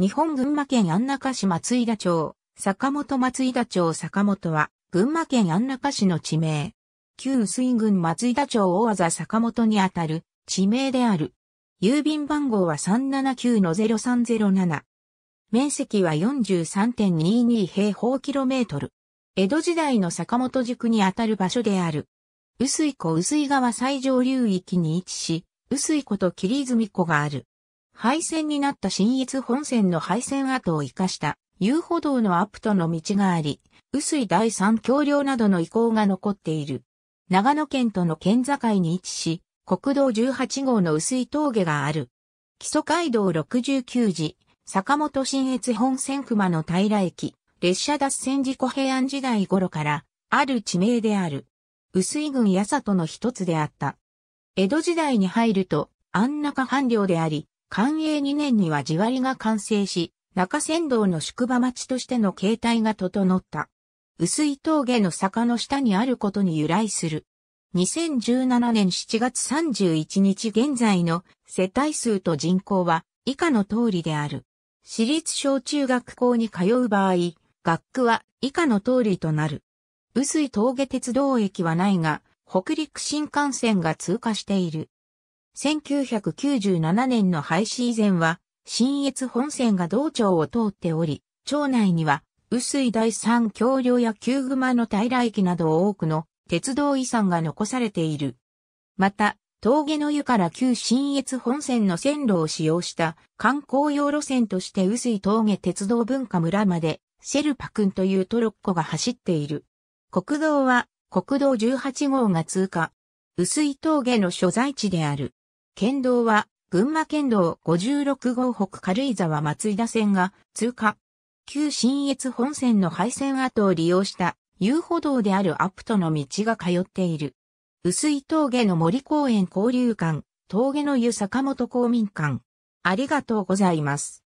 日本群馬県安中市松井田町、坂本松井田町坂本は、群馬県安中市の地名。旧水郡松井田町大技坂本にあたる地名である。郵便番号は379-0307。面積は43.22平方キロメートル。江戸時代の坂本塾にあたる場所である。薄井湖薄井川最上流域に位置し、薄井湖と霧泉湖がある。廃線になった新越本線の廃線跡を生かした遊歩道のアップとの道があり、薄い第三橋梁などの遺構が残っている。長野県との県境に位置し、国道18号の薄い峠がある。基礎街道69時、坂本新越本線熊の平駅、列車脱線事故平安時代頃から、ある地名である。薄い郡八里の一つであった。江戸時代に入ると、安中藩領であり、寛永2年には地割りが完成し、中山道の宿場町としての形態が整った。薄い峠の坂の下にあることに由来する。2017年7月31日現在の世帯数と人口は以下の通りである。私立小中学校に通う場合、学区は以下の通りとなる。薄い峠鉄道駅はないが、北陸新幹線が通過している。1997年の廃止以前は、新越本線が道庁を通っており、町内には、雨水第三橋梁や旧熊の平駅など多くの鉄道遺産が残されている。また、峠の湯から旧新越本線の線路を使用した観光用路線として雨水峠鉄道文化村までシェルパ君というトロッコが走っている。国道は国道18号が通過。雨水峠の所在地である。県道は、群馬県道56号北軽井沢松井田線が通過。旧新越本線の廃線跡を利用した遊歩道であるアプトの道が通っている。薄い峠の森公園交流館、峠の湯坂本公民館。ありがとうございます。